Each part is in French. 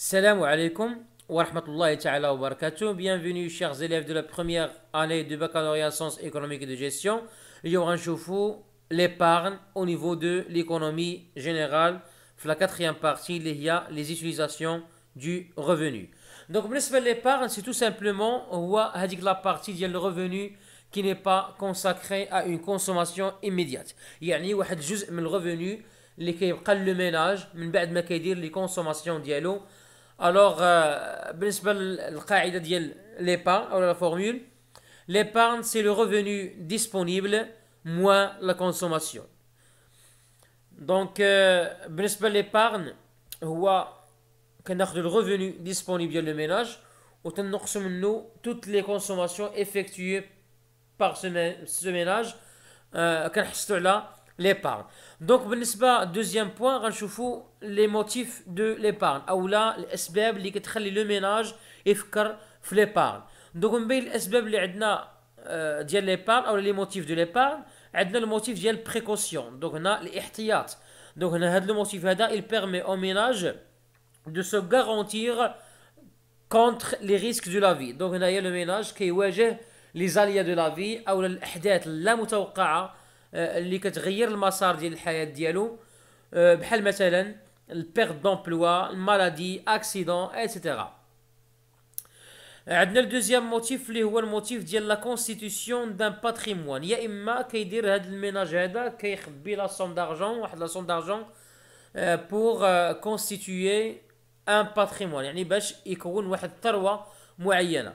Salam alaikum wa rahmatullahi wa barakatuh. Bienvenue, chers élèves de la première année de baccalauréat sciences économiques et de gestion. Yoran Choufou, l'épargne au niveau de l'économie générale. La quatrième partie, il y a les utilisations du revenu. Donc, l'épargne, c'est tout simplement la partie du revenu qui n'est pas consacrée à une consommation immédiate. Il y a un revenu qui est le ménage, mais بعد ما كيدير les consommations dialogue alors, euh, le la l'épargne, c'est le revenu disponible moins la consommation. Donc, euh, l'épargne, c'est le revenu disponible du ménage, et nous toutes les consommations effectuées par ce ménage. Euh, l'épargne. Donc, ben, deuxième point, on va les motifs de l'épargne. Ou là, les SBEB qui ont le ménage et l'épargne. Donc, on va les SBEB qui ont l'épargne, ou les motifs de l'épargne, on a le motif de la précaution. Donc, on a l'ihtiyat. Donc, on a le motif de il permet au ménage de se garantir contre les risques de la vie. Donc, on a le ménage qui est les aléas de la vie, ou l'ihtiyat, la mutawqa'a. آه، اللي كتغير المسار ديال الحياه ديالو آه، بحال مثلا البيغ دومبلوا المالادي اكسيدون ايتترا عندنا الدوزيام موتيف اللي هو الموتيف ديال لا كونستيتيسيون دان باتريمون يا اما كيدير هاد الميناج هذا كيخبي لا سوم دارجون واحد لا سوم دارجون بور كونستيتيي ان باتريمون يعني باش يكون واحد الثروه معينه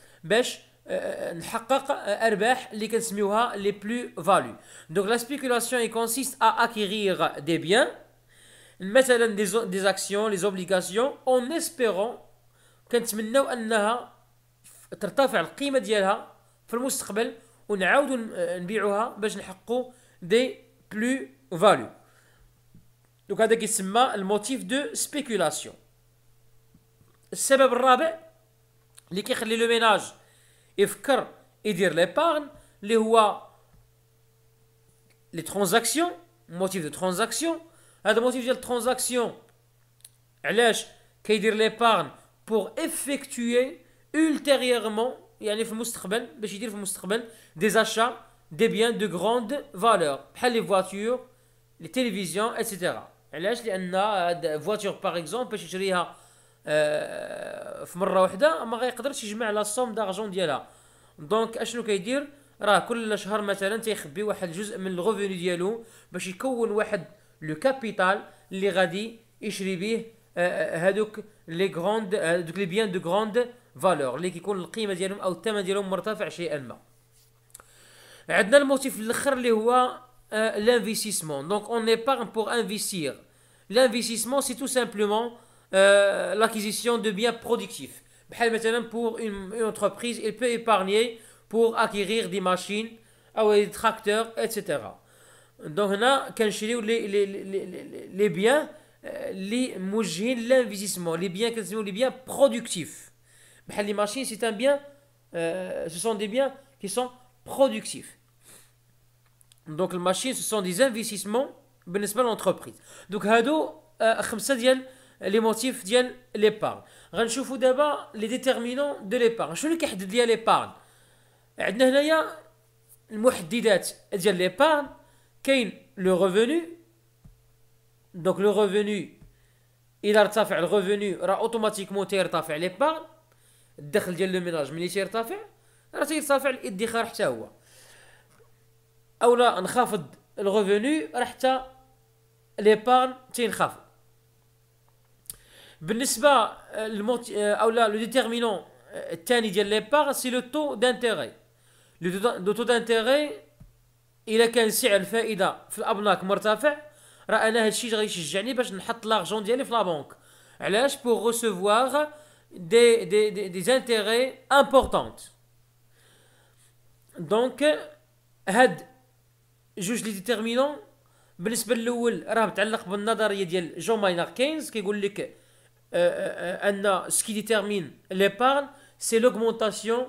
Pour obtenir des revenus Qui sont appelés les plus-values Donc la spéculation consiste à acquérir des biens Par exemple des actions Les obligations En espérant Que l'on souhaite Que l'on aie un prix Pour l'avenir Et qu'on le vienne Pour obtenir des plus-values Donc c'est ce qu'on appelle Le motif de spéculation Le quatrième raisin les le ménage, écrire et dire l'épargne, les quoi, les transactions, motif de transaction, à motif de transaction, il faut qui dire l'épargne pour effectuer ultérieurement il y a des achats des biens de grande valeur, les voitures, les télévisions, etc. elle voitures par exemple, في مره واحده ما غيقدرش يجمع لا سوم دارجون ديالها دونك اشنو كيدير راه كل شهر مثلا تيخبي واحد الجزء من الغوفوني ديالو باش يكون واحد لو كابيتال اللي غادي يشري به آه، آه، هادوك لي غروند دوك لي بيان دو غروند فالور اللي كيكون القيمه ديالهم او الثمن ديالهم مرتفع شيئا ما عندنا الموتيف الاخر اللي هو لانفيستيسمون دونك اون بار بور انفيستير لانفيستيسمون سي تو سامبلومون Euh, l'acquisition de biens productifs. Pour une, entreprise, il peut épargner pour acquérir des machines, ah des tracteurs, etc. Donc, on a les, les, les, les biens, euh, les l'investissement, les biens, les biens productifs. Les machines, c'est un bien, euh, ce sont des biens qui sont productifs. Donc, les machines, ce sont des investissements, ben, l'entreprise. Donc, hado, euh, لي موتيف ديال ليبارن غنشوفوا دابا لي ديتيرمينون دو ليبارن شنو كيحدد ليا ليبارن عندنا هنايا المحددات ديال ليبارن كاين لو ريفوني دونك لو ريفوني الا ارتفع الريفوني راه اوتوماتيكمون تيرتفع ليبارن الدخل ديال لو ميناج ملي تيرتفع راه تيرتفع الادخار حتى هو اولا انخفض الريفوني راه حتى ليبارن تينخفض بالنسبه للموت آه، آه، او لا لو ديتيرمينون الثاني ديال لي بار سي لو تو دانتيغي لو تو دانتيغي الا كان سعر الفائده في الابناك مرتفع راه انا هادشي غيشجعني باش نحط لارجون ديالي في لا علاش بور ريسيفوار دي دي دي, دي انتيغي امبورطونت دونك هاد جوج لي ديتيرمينون بالنسبه للاول راه متعلق بالنظريه ديال جون ماينر كينز كيقول لك euh, euh, euh ce qui détermine l'épargne, c'est l'augmentation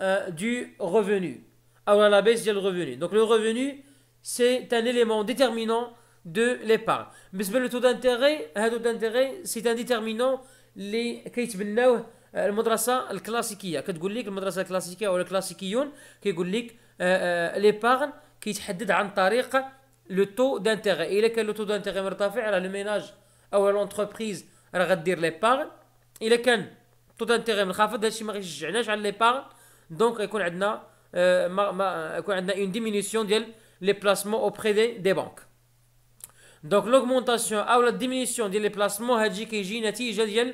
euh, du revenu. Alors, la baisse du revenu. Donc, le revenu, c'est un élément déterminant de l'épargne. Mais le taux d'intérêt, le taux d'intérêt, c'est un déterminant les crédits euh, le madrasa classique. Quand vous dites le madrasa classique ou le classique, qui vous dit euh, euh, l'épargne qui est déterminée par le taux d'intérêt. Et est quel le taux d'intérêt est le ménage ou l'entreprise regrider les l'épargne Et le cas, le taux d'intérêt monte. Ça fait des choses qui ne vont pas bien. Donc, il y a une diminution des placements auprès des banques. Donc, l'augmentation ou la diminution des placements a déjà une incidence sur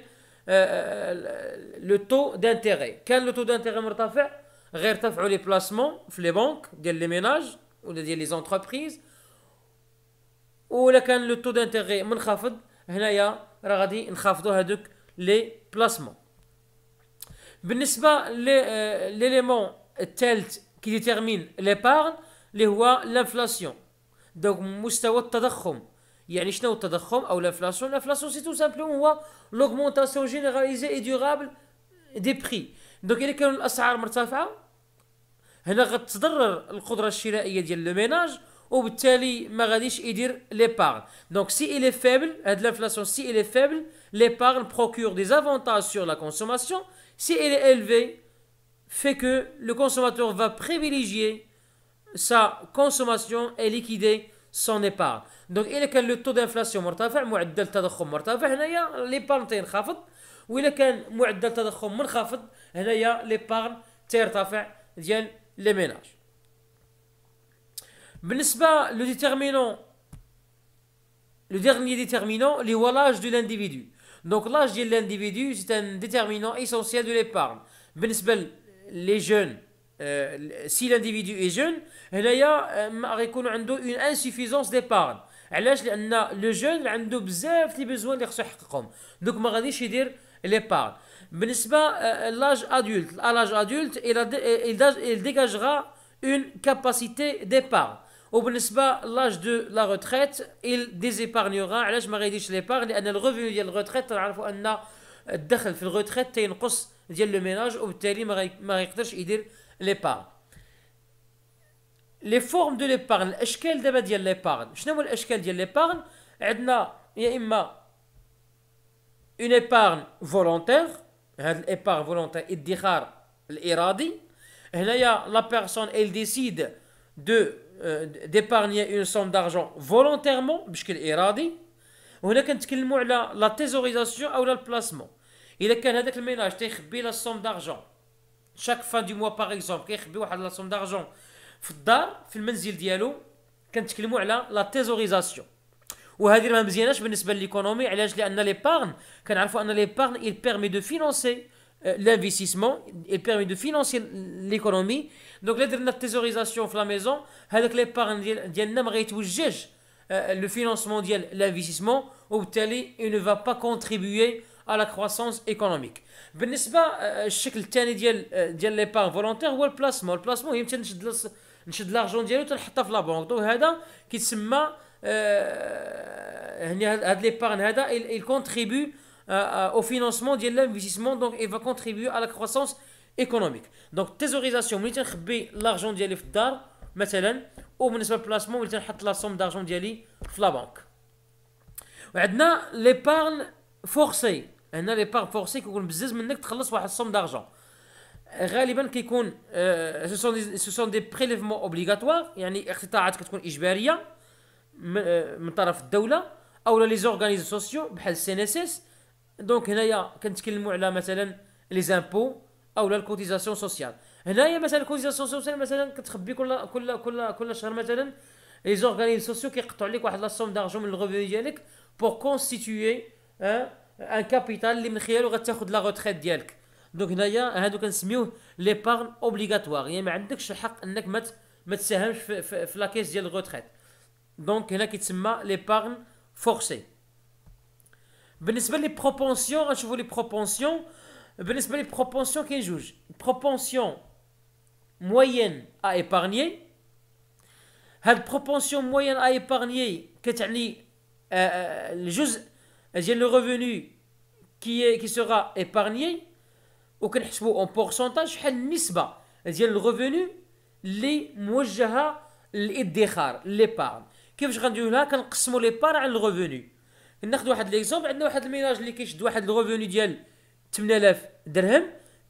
le taux d'intérêt. Quand le taux d'intérêt monte, ça fait grève les placements dans les banques des ménages ou des entreprises. Ou quand le taux d'intérêt monte, ça fait une راه غادي نخافضو هذوك لي بلاسمون بالنسبه ليليمون الثالث كي ديتيرمين ليبارن اللي هو لانفلاسيون دونك مستوى التضخم يعني شنو التضخم او لانفلاسيون لانفلاسيون سي تو سامبلومون هو لوغمونتاسيون جينيراليزي اي ديورابل دي بري دونك الا كانوا الاسعار مرتفعه هنا غتضرر القدره الشرائيه ديال لو ميناج وبالتالي ما غاديش يدير l'épargne donc si il est faible l'inflation si est faible l'épargne procure des avantages sur la consommation si elle est élevée fait que le consommateur va privilégier sa consommation et liquider son épargne donc est quand le taux d'inflation mort, معدل التضخم مرتفع هنايا l'épargne est كان معدل التضخم l'épargne le déterminant, le dernier déterminant, les l'âge de l'individu. Donc l'âge de l'individu, c'est un déterminant essentiel de l'épargne. les jeunes, euh, si l'individu est jeune, il y a une insuffisance d'épargne. le jeune لو les besoins de لي à l'âge adulte يحققهم il dégagera une capacité d'épargne au bon l'âge de la retraite, il désépargnera. Là, je m'arrête dit, je Et le revenu de la retraite, à la fois, on a d'accord fait la retraite, il y a une course le ménage, au bout de il dit l'épargne. Les formes de l'épargne, est-ce qu'elle devait dire l'épargne Je n'aime pas est-ce qu'elle dit l'épargne Il y a une épargne, volontaire, l'épargne volontaire, est dit l'iradi. Il la personne, elle décide de euh, d'épargner une somme d'argent volontairement, puisqu'il est radi, on a quand il y a la tésorisation ou le placement. Il y a le ménage qui la somme d'argent. Chaque fin du mois, par exemple, qui a la somme d'argent. Dans le dar, le menzil dialo, quand il y a la thésaurisation. Ou à dire, même si on a l'économie, l'épargne, quand on a l'épargne, il permet de financer euh, l'investissement, il permet de financer l'économie. Donc, la thésaurisation de la maison, l'épargne euh, le financement de l'investissement, il ne va pas contribuer à la croissance économique. Euh, chaque chèque de l'épargne volontaire ou le placement. Le placement, il tient de l'argent de l'argent de la banque. Donc, c'est qui se met à l'épargne, il contribue euh, euh, au financement de l'investissement donc, il va contribuer à la croissance économique. Donc, thésaurisation, ملي تنخبي l'argent ديالي في الدار مثلا وبالنسبه للبلاسمون ملي تنحط لا سوم دارجون ديالي في لا وعندنا كيكون منك تخلص واحد ce sont des, ce sont des prélèvements obligatoires يعني اقتطاعات كتكون اجباريه من, طرف الدوله بحال دونك هنايا كنتكلموا على مثلا لي زامبو او لا الكوتيزاسيون سوسيال هنايا مثلا الكوتيزاسيون سوسيال مثلا كتخبي كل كل كل كل شهر مثلا لي زورغانيزم سوسيو كيقطعوا عليك واحد لا سوم دارجون من الغوفي ديالك بور كونستيتوي ان كابيتال اللي من خلاله غتاخذ لا روتريت ديالك دونك هنايا هادو كنسميوه لي بارن اوبليغاتوار يعني ما عندكش الحق انك ما ما تساهمش في, في, في لا كيس ديال الغوتريت دونك هنا كيتسمى لي بارن فورسي Je vous dis les propensions? Hein, je vous les les propensions Propension moyenne à épargner. propension moyenne à épargner. Euh, euh, euh, le revenu qui est qui sera épargné ou en pourcentage. Elle le revenu. Les l'épargne. le revenu? ناخذ واحد ليكزومبل عندنا واحد الميناج اللي كيشد واحد الغوفوني ديال 8000 درهم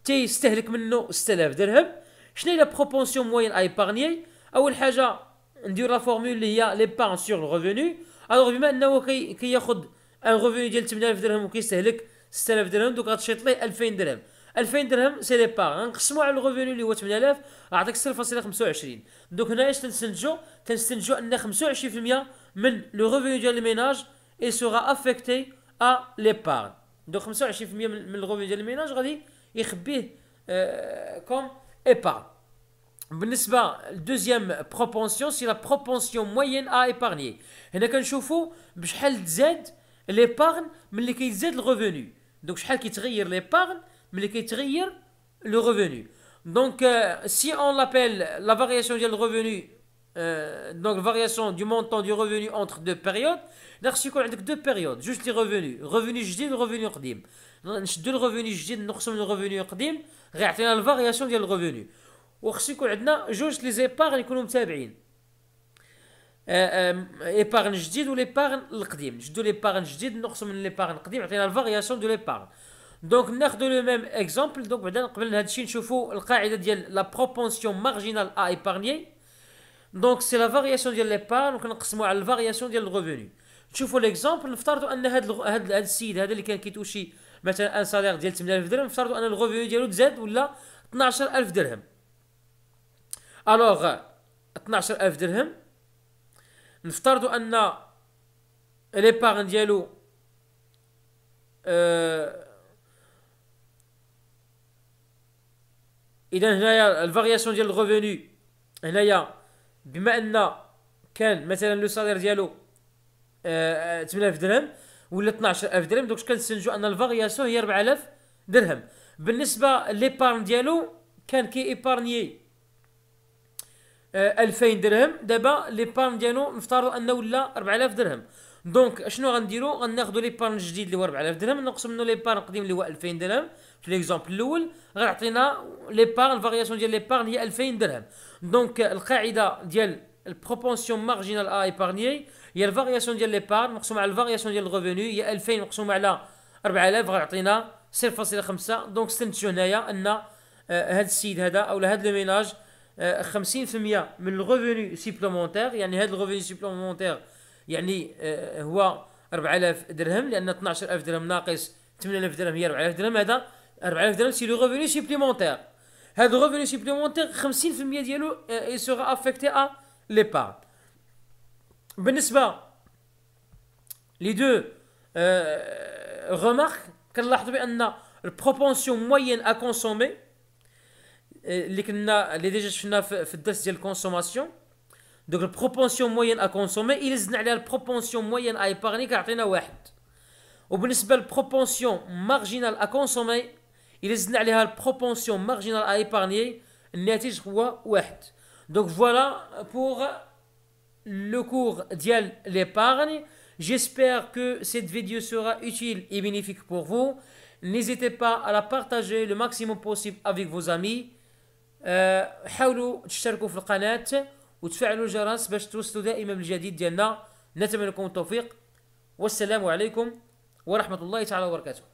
تيستهلك منه 6000 درهم شنو هي لا بروبونسيون موين اي اول حاجه ندير لا فورمول اللي هي لي بان سور الغوفوني الوغ بما انه كي ان غوفوني ديال 8000 درهم وكيستهلك 6000 درهم دوك غتشيط ليه 2000 درهم 2000 درهم سي لي بار غنقسمو على الغوفوني اللي هو 8000 غيعطيك 0.25 دوك هنا اش تنستنتجو تنستنتجو ان 25% من لو غوفوني ديال الميناج il sera affecté à l'épargne. Donc, comme ça, le revenu de revenu ménage, il est comme épargne. La deuxième propension, c'est la propension moyenne à épargner. Et quand je vois, je Z l'épargne, mais qui Z le revenu. Donc, je qui trahir l'épargne, mais qui trahir le revenu. Donc, euh, si on l'appelle la variation du revenu donc variation du montant du revenu entre deux périodes. Donc, il y a deux périodes, juste les revenus. Revenu jdid, revenu on Donc, le revenu jdid, nous sommes le revenu qdim. Il a la variation du revenu. Et il y a juste les épargnes qui sont en Épargne jdid ou l'épargne qdim. Je dis l'épargne jdid, nous sommes l'épargne qdim. Il y a la variation de l'épargne. Donc, on prend le même exemple. Donc, nous avons la propension marginale à épargner. دونك سي لا فارياسيون ديال ليبارن وكنقسموا على الفارياسيون ديال الغوفوني تشوفوا ليكزامبل نفترضوا ان هذا هذا السيد هذا اللي كان كيتوشي مثلا ان سالير ديال 8000 درهم نفترضوا ان الغوفوني ديالو تزاد ولا 12000 درهم الوغ 12000 درهم نفترضوا ان ليبارن ديالو آه، اذا هنايا الفارياسيون ديال الغوفوني هنايا بما ان كان مثلا لو سالير ديالو آه 8000 آه، درهم ولا 12000 درهم دونك كنستنتجوا ان الفارياسيون هي 4000 درهم بالنسبه ليبارن ديالو كان كي ايبارنيي آه 2000 درهم دابا ليبارن ديالو نفترض انه ولا 4000 درهم دونك اشنو غنديرو غناخذو لي ليبارن الجديد اللي هو 4000 درهم نقسم منه ليبارن القديم اللي هو 2000 درهم في ليكزومبل الاول غيعطينا ليبارن الفارياسيون ديال لي ليبارن هي 2000 درهم دونك القاعده ديال البروبونسيون مارجينال ا ايبارنيي هي الفارياسيون ديال لي ليبارن مقسوم على الفارياسيون ديال الريفينو هي 2000 مقسوم على 4000 غيعطينا 0.5 دونك استنتجوا هنايا ان هذا آه، السيد هذا اولا هذا لو ميناج 50% آه، من الريفينو سيبلومونتير يعني هذا الريفينو سيبلومونتير يعني آه، هو 4000 درهم لان 12000 درهم ناقص 8000 درهم هي 4000 درهم هذا 4000 درهم سي لو ريفوني سيبليمونتير هذا الريفوني سيبليمونتير 50% ديالو اي سوغ افيكتي ا لي بار بالنسبه لي دو ريمارك آه، كنلاحظوا بان البروبونسيون موين ا كونسومي اللي كنا اللي ديجا شفنا في الدرس ديال الكونسوماسيون donc la propension moyenne à consommer, il est égal à la propension moyenne à épargner qui atteint un ou huit. au bénéfice la propension marginale à consommer, il est égal à la propension marginale à épargner nette soit donc voilà pour le cours dial l'épargne. j'espère que cette vidéo sera utile et bénéfique pour vous. n'hésitez pas à la partager le maximum possible avec vos amis. حولو تشتركوا في القناة وتفعلوا الجرس باش توصلوا دائما بالجديد ديالنا نتمنى لكم التوفيق والسلام عليكم ورحمه الله تعالى وبركاته